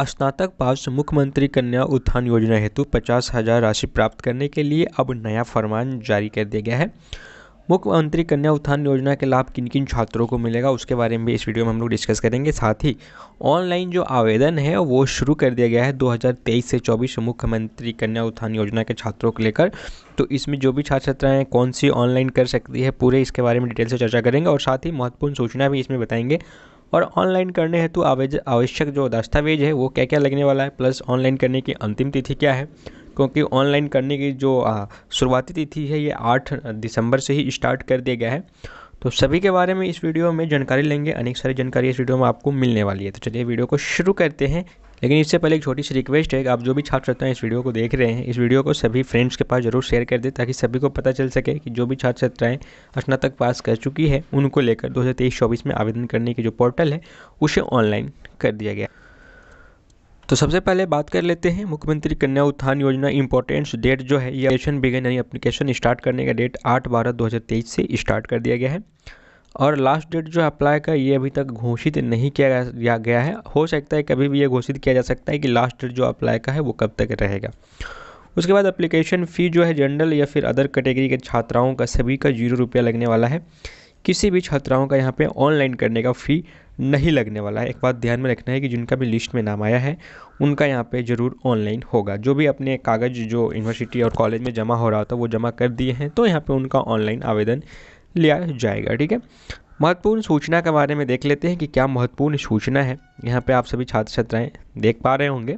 स्नातक पास मुख्यमंत्री कन्या उत्थान योजना हेतु पचास हजार राशि प्राप्त करने के लिए अब नया फरमान जारी कर दिया गया है मुख्यमंत्री कन्या उत्थान योजना के लाभ किन किन छात्रों को मिलेगा उसके बारे में भी इस वीडियो में हम लोग डिस्कस करेंगे साथ ही ऑनलाइन जो आवेदन है वो शुरू कर दिया गया है 2023 से 24 मुख्यमंत्री कन्या उत्थान योजना के छात्रों को लेकर तो इसमें जो भी छात्र छात्राएँ कौन सी ऑनलाइन कर सकती है पूरे इसके बारे में डिटेल से चर्चा करेंगे और साथ ही महत्वपूर्ण सूचना भी इसमें बताएंगे और ऑनलाइन करने हेतु आवश्यक जो दस्तावेज है वो क्या क्या लगने वाला है प्लस ऑनलाइन करने की अंतिम तिथि क्या है क्योंकि ऑनलाइन करने की जो शुरुआती तिथि है ये आठ दिसंबर से ही स्टार्ट कर दिया गया है तो सभी के बारे में इस वीडियो में जानकारी लेंगे अनेक सारी जानकारी इस वीडियो में आपको मिलने वाली है तो चलिए वीडियो को शुरू करते हैं लेकिन इससे पहले एक छोटी सी रिक्वेस्ट है कि आप जो भी छात्र छात्राएं इस वीडियो को देख रहे हैं इस वीडियो को सभी फ्रेंड्स के पास जरूर शेयर कर दें ताकि सभी को पता चल सके कि जो भी छात्र छात्राएं स्नातक पास कर चुकी है उनको लेकर दो हज़ार में आवेदन करने की जो पोर्टल है उसे ऑनलाइन कर दिया गया तो सबसे पहले बात कर लेते हैं मुख्यमंत्री कन्या उत्थान योजना इंपॉर्टेंस डेट जो है ये एप्लीकेशन बिगन यानी एप्लीकेशन स्टार्ट करने का डेट आठ बारह दो हज़ार तेईस से स्टार्ट कर दिया गया है और लास्ट डेट जो अप्लाई का ये अभी तक घोषित नहीं किया गया है हो सकता है कभी भी ये घोषित किया जा सकता है कि लास्ट डेट जो अप्लाई का है वो कब तक रहेगा उसके बाद अप्लीकेशन फ़ी जो है जनरल या फिर अदर कैटेगरी के छात्राओं का सभी का जीरो रुपया लगने वाला है किसी भी छात्राओं का यहाँ पे ऑनलाइन करने का फ़ी नहीं लगने वाला है एक बात ध्यान में रखना है कि जिनका भी लिस्ट में नाम आया है उनका यहाँ पे ज़रूर ऑनलाइन होगा जो भी अपने कागज़ जो यूनिवर्सिटी और कॉलेज में जमा हो रहा था वो जमा कर दिए हैं तो यहाँ पर उनका ऑनलाइन आवेदन लिया जाएगा ठीक है महत्वपूर्ण सूचना के बारे में देख लेते हैं कि क्या महत्वपूर्ण सूचना है यहाँ पे आप सभी छात्र छात्राएं देख पा रहे होंगे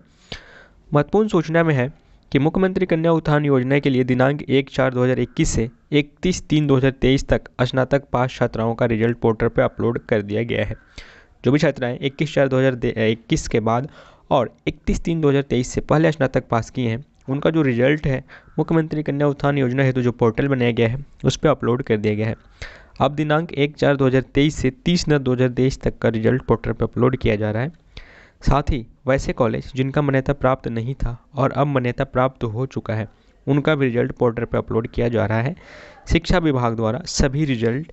महत्वपूर्ण सूचना में है कि मुख्यमंत्री कन्या उत्थान योजना के लिए दिनांक एक चार दो से इकतीस तीन दो तक स्नातक पास छात्राओं का रिजल्ट पोर्टल पर अपलोड कर दिया गया है जो भी छात्राएं इक्कीस चार दो के बाद और इकतीस तीन दो से पहले स्नातक पास किए हैं उनका जो रिजल्ट है मुख्यमंत्री कन्या उत्थान योजना हेतु तो जो पोर्टल बनाया गया है उस पर अपलोड कर दिया गया है अब दिनांक एक चार दो से तीस नौ दो तक का रिजल्ट पोर्टल पर अपलोड किया जा रहा है साथ ही वैसे कॉलेज जिनका मान्यता प्राप्त नहीं था और अब मान्यता प्राप्त हो चुका है उनका भी रिजल्ट पोर्टल पर अपलोड किया जा रहा है शिक्षा विभाग द्वारा सभी रिजल्ट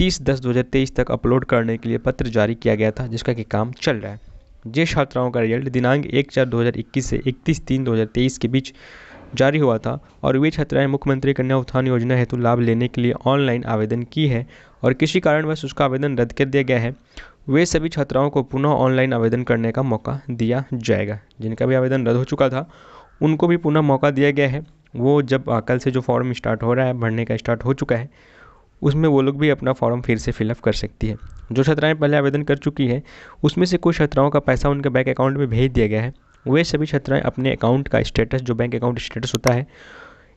30 दस 2023 तक अपलोड करने के लिए पत्र जारी किया गया था जिसका कि काम चल रहा है जे छात्राओं का रिजल्ट दिनांक एक चार दो हज़ार इक्कीस से इकतीस तीन दो हज़ार तेईस के बीच जारी हुआ था और वे छात्राएँ मुख्यमंत्री कन्या उत्थान योजना हेतु लाभ लेने के लिए ऑनलाइन आवेदन की है और किसी कारणवश उसका आवेदन रद्द कर दिया गया है वे सभी छात्राओं को पुनः ऑनलाइन आवेदन करने का मौका दिया जाएगा जिनका भी आवेदन रद्द हो चुका था उनको भी पुनः मौका दिया गया है वो जब कल से जो फॉर्म स्टार्ट हो रहा है भरने का स्टार्ट हो चुका है उसमें वो लोग भी अपना फॉर्म फिर से फिलअप कर सकती है जो छात्राएँ पहले आवेदन कर चुकी हैं उसमें से कुछ छात्राओं का पैसा उनके बैंक अकाउंट में भेज दिया गया है वे सभी छात्राएँ अपने अकाउंट का स्टेटस जो बैंक अकाउंट स्टेटस होता है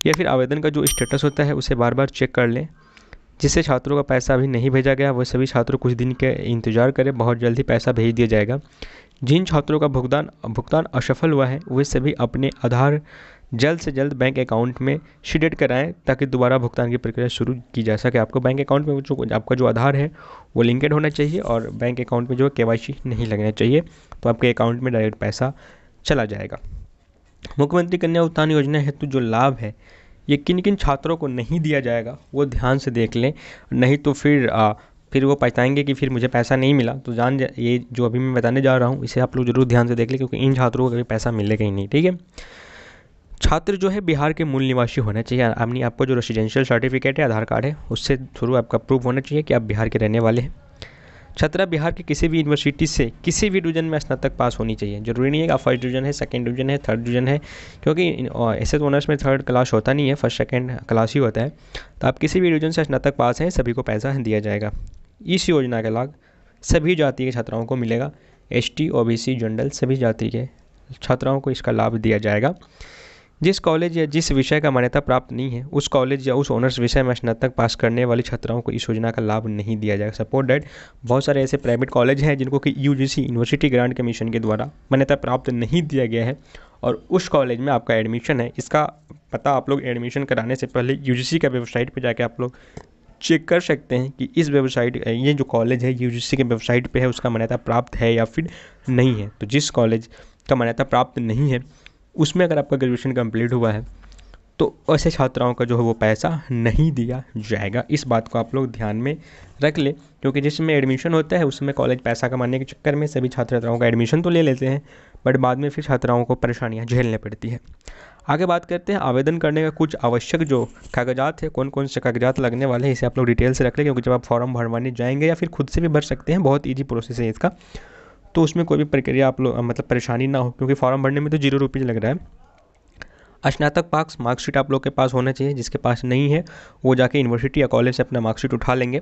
या फिर आवेदन का जो स्टेटस होता है उसे बार बार चेक कर लें जिससे छात्रों का पैसा अभी नहीं भेजा गया वह सभी छात्रों कुछ दिन के इंतजार करें बहुत जल्द ही पैसा भेज दिया जाएगा जिन छात्रों का भुगतान भुगतान असफल हुआ है वे सभी अपने आधार जल्द से जल्द बैंक अकाउंट में शिडेट कराएँ ताकि दोबारा भुगतान की प्रक्रिया शुरू की जा सके आपको बैंक अकाउंट में जो आपका जो आधार है वो लिंकेड होना चाहिए और बैंक अकाउंट में जो के वाई सी नहीं लगना चाहिए तो आपके अकाउंट में डायरेक्ट पैसा चला जाएगा मुख्यमंत्री कन्या उत्थान योजना हेतु जो लाभ है ये किन किन छात्रों को नहीं दिया जाएगा वो ध्यान से देख लें नहीं तो फिर आ, फिर वो पछताएंगे कि फिर मुझे पैसा नहीं मिला तो जान ये जो अभी मैं बताने जा रहा हूँ इसे आप लोग जरूर ध्यान से देख लें क्योंकि इन छात्रों को कभी पैसा मिलेगा ही नहीं ठीक है छात्र जो है बिहार के मूल निवासी होना चाहिए यानी आपको जो रेसिडेंशियल सर्टिफिकेट है आधार कार्ड है उससे थ्रू आपका प्रूफ होना चाहिए कि आप बिहार के रहने वाले हैं छात्रा बिहार के किसी भी यूनिवर्सिटी से किसी भी डिवीजन में स्नातक पास होनी चाहिए जरूरी नहीं है कि आप फर्स्ट डिवीजन है सेकंड डिवीजन है थर्ड डिवीजन है क्योंकि ऐसे ऑनर्स में थर्ड क्लास होता नहीं है फर्स्ट सेकंड क्लास ही होता है तो आप किसी भी डिवीजन से स्नातक पास हैं सभी को पैसा दिया जाएगा इस योजना का लाभ सभी जाति के छात्राओं को मिलेगा S T O B C general सभी जाति के छात्राओं को इसका लाभ दिया जाएगा जिस कॉलेज या जिस विषय का मान्यता प्राप्त नहीं है उस कॉलेज या उस ऑनर्स विषय में स्नातक पास करने वाली छात्राओं को इस योजना का लाभ नहीं दिया जाएगा सपोर्ट डेट बहुत सारे ऐसे प्राइवेट कॉलेज हैं जिनको कि यू यूनिवर्सिटी ग्रांट कमीशन के द्वारा मान्यता प्राप्त नहीं दिया गया है और उस कॉलेज में आपका एडमिशन है इसका पता आप लोग एडमिशन कराने से पहले यू का वेबसाइट पर जाके आप लोग चेक कर सकते हैं कि इस वेबसाइट ये जो कॉलेज है यू के वेबसाइट पे है उसका मान्यता प्राप्त है या फिर नहीं है तो जिस कॉलेज का मान्यता प्राप्त नहीं है उसमें अगर आपका ग्रेजुएशन कंप्लीट हुआ है तो ऐसे छात्राओं का जो है वो पैसा नहीं दिया जाएगा इस बात को आप लोग ध्यान में रख लें क्योंकि जिसमें एडमिशन होता है उसमें कॉलेज पैसा कमाने के चक्कर में सभी छात्र छात्राओं का एडमिशन तो ले लेते हैं बट बाद में फिर छात्राओं को परेशानियाँ झेलनी पड़ती है आगे बात करते हैं आवेदन करने का कुछ आवश्यक जो कागजात है कौन कौन से कागजात लगने वाले हैं इसे आप लोग डिटेल से रख लें क्योंकि जब आप फॉर्म भरवाने जाएंगे या फिर खुद से भी भर सकते हैं बहुत ईजी प्रोसेस है इसका तो उसमें कोई भी प्रक्रिया आप लोग मतलब परेशानी ना हो क्योंकि फॉर्म भरने में तो जीरो रुपीज़ लग रहा है स्नातक पास मार्कशीट आप लोग के पास होना चाहिए जिसके पास नहीं है वो जाके यूनिवर्सिटी या कॉलेज से अपना मार्कशीट उठा लेंगे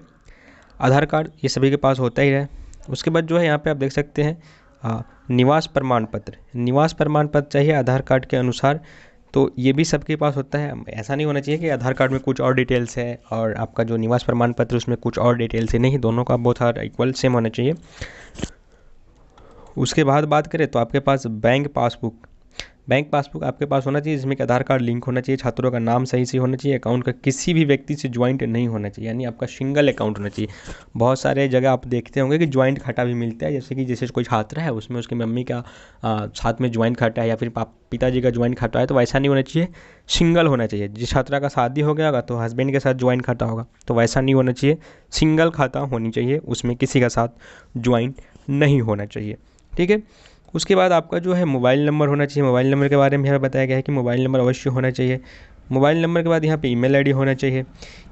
आधार कार्ड ये सभी के पास होता ही है उसके बाद जो है यहाँ पे आप देख सकते हैं आ, निवास प्रमाण पत्र निवास प्रमाण पत्र चाहिए आधार कार्ड के अनुसार तो ये भी सबके पास होता है ऐसा नहीं होना चाहिए कि आधार कार्ड में कुछ और डिटेल्स है और आपका जो निवास प्रमाण पत्र उसमें कुछ और डिटेल्स है नहीं दोनों का बहुत इक्वल सेम होना चाहिए उसके बाद बात करें तो आपके पास बैंक पासबुक बैंक पासबुक आपके पास होना चाहिए जिसमें कि आधार कार्ड लिंक होना चाहिए छात्रों का नाम सही से होना चाहिए अकाउंट का किसी भी व्यक्ति से ज्वाइंट नहीं होना चाहिए यानी आपका सिंगल अकाउंट होना चाहिए बहुत सारे जगह आप देखते होंगे कि ज्वाइंट खाता भी मिलता है जैसे कि जैसे कोई छात्र है उसमें उसकी मम्मी का आ, साथ में ज्वाइंट खाता है या फिर पिताजी का ज्वाइंट खाता है तो वैसा नहीं होना चाहिए सिंगल होना चाहिए जिस छात्रा का शादी हो गया होगा तो हस्बैंड के साथ ज्वाइंट खाता होगा तो वैसा नहीं होना चाहिए सिंगल खाता होनी चाहिए उसमें किसी का साथ ज्वाइंट नहीं होना चाहिए ठीक है उसके बाद आपका जो है मोबाइल नंबर होना चाहिए मोबाइल नंबर के बारे में यहाँ बताया गया है कि मोबाइल नंबर अवश्य होना चाहिए मोबाइल नंबर के बाद यहाँ पे ईमेल आईडी होना चाहिए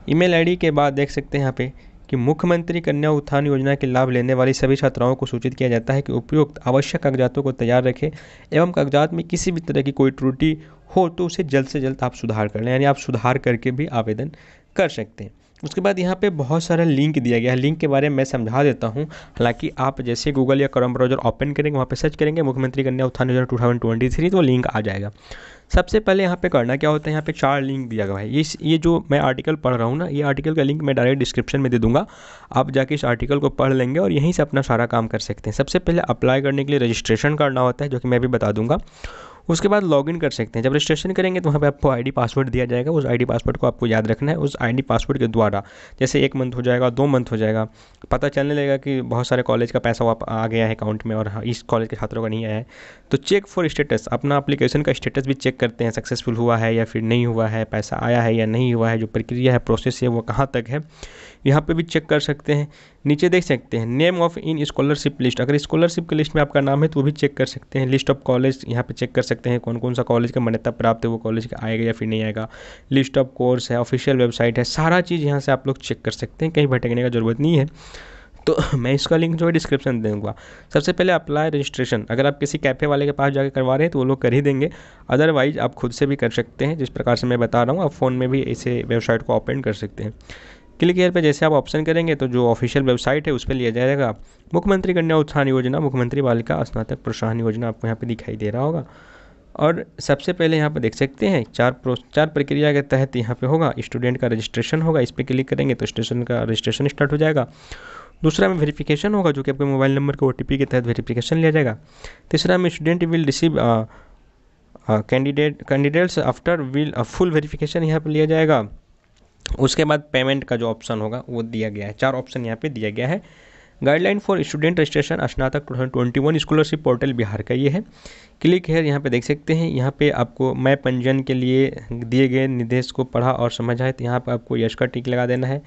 ईमेल आईडी के बाद देख सकते हैं यहाँ पे कि मुख्यमंत्री कन्या उत्थान योजना के लाभ लेने वाली सभी छात्राओं को सूचित किया जाता है कि उपयुक्त आवश्यक कागजातों को तैयार रखें एवं कागजात में किसी भी तरह की कोई त्रुटि हो तो उसे जल्द से जल्द आप सुधार कर लें यानी आप सुधार करके भी आवेदन कर सकते हैं उसके बाद यहाँ पे बहुत सारा लिंक दिया गया है लिंक के बारे में मैं समझा देता हूँ हालांकि आप जैसे गूगल या क्रम ब्राउजर ओपन करेंगे वहाँ पे सर्च करेंगे मुख्यमंत्री कन्या उत्थान योजना टू थाउजेंड ट्वेंटी थ्री तो लिंक आ जाएगा सबसे पहले यहाँ पे करना क्या होता है यहाँ पे चार लिंक दिया गया है ये ये जो मैं आर्टिकल पढ़ रहा हूँ ना ये आर्टिकल का लिंक मैं डायरेक्ट डिस्क्रिप्शन में दे दूँगा आप जाके इस आर्टिकल को पढ़ लेंगे और यहीं से अपना सारा काम कर सकते हैं सबसे पहले अप्लाई करने के लिए रजिस्ट्रेशन करना होता है जो कि मैं भी बता दूँगा उसके बाद लॉगिन कर सकते हैं जब रजिस्ट्रेशन करेंगे तो वहाँ पे आपको आईडी पासवर्ड दिया जाएगा उस आईडी पासवर्ड को आपको याद रखना है उस आईडी पासवर्ड के द्वारा जैसे एक मंथ हो जाएगा दो मंथ हो जाएगा पता चलने लगेगा कि बहुत सारे कॉलेज का पैसा आ गया है अकाउंट में और इस कॉलेज के छात्रों का नहीं आया है तो चेक फॉर स्टेटस अपना अपलीकेशन का स्टेटस भी चेक करते हैं सक्सेसफुल हुआ है या फिर नहीं हुआ है पैसा आया है या नहीं हुआ है जो प्रक्रिया है प्रोसेस है वो कहाँ तक है यहाँ पे भी चेक कर सकते हैं नीचे देख सकते हैं name of in scholarship list अगर स्कॉलरशिप की लिस्ट में आपका नाम है तो वो भी चेक कर सकते हैं लिस्ट ऑफ कॉलेज यहाँ पे चेक कर सकते सकते हैं कौन कौन सा कॉलेज का मान्यता प्राप्त है वो कॉलेज का आएगा या फिर नहीं आएगा लिस्ट ऑफ कोर्स है ऑफिशियल वेबसाइट है सारा चीज़ यहाँ से आप लोग चेक कर सकते हैं कहीं भटकने का ज़रूरत नहीं है तो मैं इसका लिंक जो है डिस्क्रिप्शन दूंगा सबसे पहले अप्लाई रजिस्ट्रेशन अगर आप किसी कैफ़े वाले के पास जाकर करवा रहे हैं तो वो लोग कर ही देंगे अदरवाइज आप खुद से भी कर सकते हैं जिस प्रकार से मैं बता रहा हूँ आप फ़ोन में भी इसे वेबसाइट को ओपन कर सकते हैं क्लिक ईयर पर जैसे आप ऑप्शन करेंगे तो जो ऑफिशियल वेबसाइट है उस पर लिया जाएगा मुख्यमंत्री कन्या उत्थान योजना मुख्यमंत्री बालिका स्नातक प्रोत्साहन योजना आपको यहाँ पर दिखाई दे रहा होगा और सबसे पहले यहाँ पर देख सकते हैं चार प्रो चार प्रक्रिया के तहत यहाँ पे होगा स्टूडेंट का रजिस्ट्रेशन होगा इस पर क्लिक करेंगे तो स्टेशन का रजिस्ट्रेशन स्टार्ट हो जाएगा दूसरा में वेरिफिकेशन होगा जो कि आपके मोबाइल नंबर के ओ के तहत वेरिफिकेशन लिया जाएगा तीसरा में student will receive candidate candidates after will full verification यहाँ पर लिया जाएगा उसके बाद पेमेंट का जो ऑप्शन होगा वो दिया गया है चार ऑप्शन यहाँ पे दिया गया है गाइडलाइन फॉर स्टूडेंट रजिस्ट्रेशन स्नातक two thousand twenty one scholarship portal Bihar का ये है क्लिक है यहाँ पे देख सकते हैं यहाँ पे आपको मैं पंजीयन के लिए दिए गए निर्देश को पढ़ा और समझा है तो यहाँ पर आपको यश का टिक लगा देना है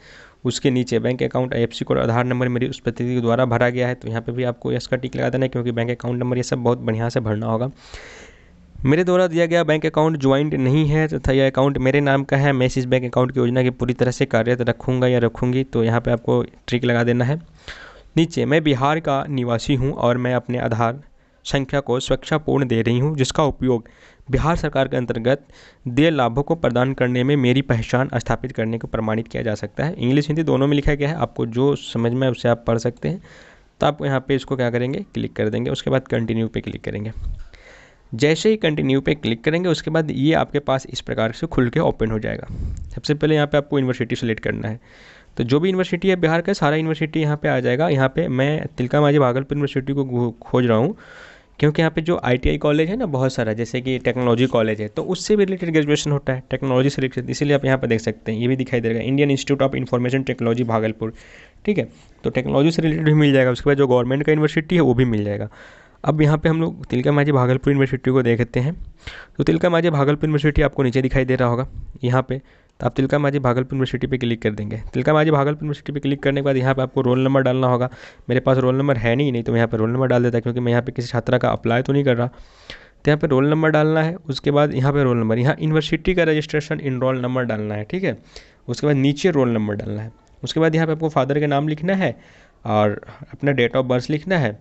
उसके नीचे bank account I code Aadhaar number मेरी उस प्रतिनिधि द्वारा भरा गया है तो यहाँ पर भी आपको यश का टिक लगा देना है क्योंकि बैंक अकाउंट नंबर ये सब बहुत बढ़िया से भरना होगा मेरे द्वारा दिया गया बैंक अकाउंट ज्वाइंट नहीं है तथा यह अकाउंट मेरे नाम का है मैं इस बैंक अकाउंट की योजना की पूरी तरह से कार्यरत रखूँगा या रखूँगी तो यहाँ पर आपको ट्रिक लगा देना है नीचे मैं बिहार का निवासी हूँ और मैं अपने आधार संख्या को स्वेच्छापूर्ण दे रही हूँ जिसका उपयोग बिहार सरकार के अंतर्गत दे लाभों को प्रदान करने में मेरी पहचान स्थापित करने को प्रमाणित किया जा सकता है इंग्लिश हिंदी दोनों में लिखा गया है आपको जो समझ में उसे आप पढ़ सकते हैं तो आप यहाँ पे इसको क्या करेंगे क्लिक कर देंगे उसके बाद कंटिन्यू पे क्लिक करेंगे जैसे ही कंटिन्यू पे क्लिक करेंगे उसके बाद ये आपके पास इस प्रकार से खुल के ओपन हो जाएगा सबसे पहले यहाँ पे आपको यूनिवर्सिटी सेलेक्ट करना है तो जो भी यूनिवर्सिटी है बिहार का सारा यूनिवर्सिटी यहाँ पे आ जाएगा यहाँ पे मैं तिलका माझी भागलपुर यूनिवर्सिटी को खोज रहा हूँ क्योंकि यहाँ पे जो आई कॉलेज है ना बहुत सारा जैसे कि टेक्नोलॉजी कॉलेज है तो उससे भी रिलेटेड ग्रेजुएशन होता है टेक्नोलॉजी से रिलेटेड इसीलिए आप यहाँ पर देख सकते हैं ये भी दिखाई देगा Indian Institute of Information Technology Bhagalpur ठीक है तो टेक्नोलॉजी से रिलेटेड भी मिल जाएगा उसके बाद जो गवर्नमेंट का यूनिवर्सिटी है वो भी मिल जाएगा अब यहाँ पे हम लोग तिलका माझी भागलपुर यूनिवर्सिटी को देखते हैं तो तिलका माझी भागलपुर यूनिवर्सिटी आपको नीचे दिखाई दे रहा होगा यहाँ पे तो आप तिलका माझी भागलपुर यूनिवर्सिटी पे क्लिक कर देंगे तिलका माझी भागलपुर यूनिवर्सिटी पे क्लिक करने के बाद यहाँ पे आपको रोल नंबर डालना होगा मेरे पास रोल नंबर है नहीं नहीं तो मैं यहाँ पर रोल नंबर डाल देता क्योंकि मैं यहाँ पर किसी छात्रा का अप्लाई तो नहीं कर रहा तो यहाँ पर रोल नंबर डालना है उसके बाद यहाँ पर रोल नंबर यहाँ यूनिवर्सिटी का रजिस्ट्रेशन इन रोल नंबर डालना है ठीक है उसके बाद नीचे रोल नंबर डालना है उसके बाद यहाँ पर आपको फादर का नाम लिखना है और अपना डेट ऑफ बर्थ लिखना है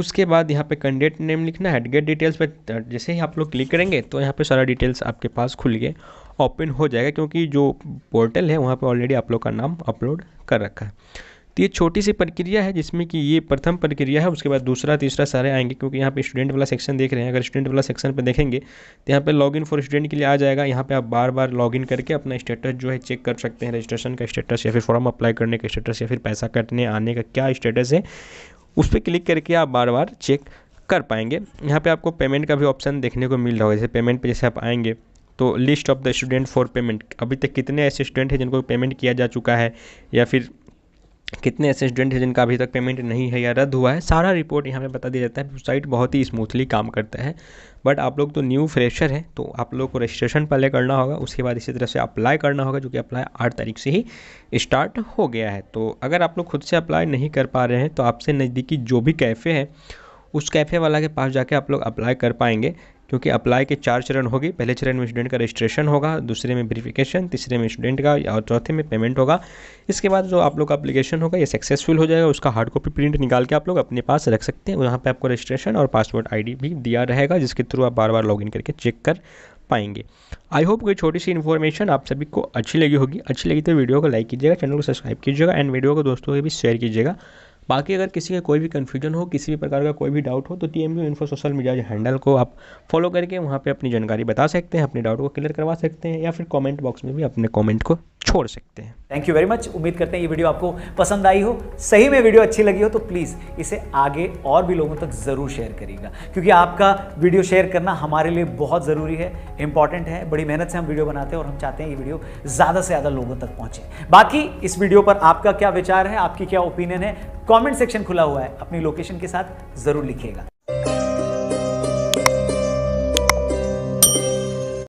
उसके बाद यहाँ पे कैंडिडेट नेम लिखना है गेट डिटेल्स पे जैसे ही आप लोग क्लिक करेंगे तो यहाँ पे सारा डिटेल्स आपके पास खुल गए ओपन हो जाएगा क्योंकि जो पोर्टल है वहाँ पर ऑलरेडी आप लोग का नाम अपलोड कर रखा है तो ये छोटी सी प्रक्रिया है जिसमें कि ये प्रथम प्रक्रिया है उसके बाद दूसरा तीसरा सारे आएंगे क्योंकि यहाँ पे स्टूडेंट वाला सेक्शन देख रहे हैं अगर स्टूडेंट वाला सेक्शन पे देखेंगे तो यहाँ पे लॉगिन फॉर स्टूडेंट के लिए आ जाएगा यहाँ पे आप बार बार लॉगिन करके अपना स्टेटस जो है चेक कर सकते हैं रजिस्ट्रेशन का स्टेटस या फिर फॉर्म अप्लाई करने का स्टेटस या फिर पैसा कटने आने का क्या स्टेटस है उस पर क्लिक करके आप बार बार चेक कर पाएंगे यहाँ पर आपको पेमेंट का भी ऑप्शन देखने को मिल रहा होगा जैसे पेमेंट पर जैसे आप आएंगे तो list of the student for payment अभी तक कितने ऐसे स्टूडेंट हैं जिनको पेमेंट किया जा चुका है या फिर कितने ऐसे स्टूडेंट हैं जिनका अभी तक पेमेंट नहीं है या रद्द हुआ है सारा रिपोर्ट यहाँ पे बता दिया जाता है वेबसाइट बहुत ही स्मूथली काम करता है बट आप लोग तो न्यू फ्रेशर हैं तो आप लोग को रजिस्ट्रेशन पहले करना होगा उसके बाद इसी तरह से अप्लाई करना होगा जो कि अप्लाई आठ तारीख से ही स्टार्ट हो गया है तो अगर आप लोग खुद से अप्लाई नहीं कर पा रहे हैं तो आपसे नज़दीकी जो भी कैफ़े है उस कैफ़े वाला के पास जाके आप लोग अप्लाई कर पाएंगे क्योंकि अप्लाई के चार चरण होगी पहले चरण में स्टूडेंट का रजिस्ट्रेशन होगा दूसरे में वेरीफिकेशन तीसरे में स्टूडेंट का और चौथे में पेमेंट होगा इसके बाद जो आप लोग का अप्लीकेशन होगा ये सक्सेसफुल हो जाएगा उसका हार्ड कॉपी प्रिंट निकाल के आप लोग अपने पास रख सकते हैं वहाँ पर आपको रजिस्ट्रेशन और पासवर्ड आई भी दिया रहेगा जिसके थ्रू आप बार बार लॉग करके चेक कर पाएंगे आई होप कोई छोटी सी इन्फॉर्मेशन आप सभी को अच्छी लगी होगी अच्छी लगी तो वीडियो को लाइक कीजिएगा चैनल को सब्सक्राइब कीजिएगा एंड वीडियो को दोस्तों के भी शेयर कीजिएगा बाकी अगर किसी का कोई भी कन्फ्यूजन हो किसी भी प्रकार का कोई भी डाउट हो तो T M U info social media handle को आप फॉलो करके वहाँ पर अपनी जानकारी बता सकते हैं अपने डाउट को क्लियर करवा सकते हैं या फिर कॉमेंट बॉक्स में भी अपने कॉमेंट को छोड़ सकते हैं थैंक यू वेरी मच उम्मीद करते हैं ये वीडियो आपको पसंद आई हो सही में वीडियो अच्छी लगी हो तो प्लीज़ इसे आगे और भी लोगों तक ज़रूर शेयर करिएगा क्योंकि आपका वीडियो शेयर करना हमारे लिए बहुत ज़रूरी है इंपॉर्टेंट है बड़ी मेहनत से हम वीडियो बनाते हैं और हम चाहते हैं ये वीडियो ज़्यादा से ज़्यादा लोगों तक पहुँचे बाकी इस वीडियो पर आपका क्या विचार है आपकी क्या ओपिनियन है कमेंट सेक्शन खुला हुआ है अपनी लोकेशन के साथ ज़रूर लिखिएगा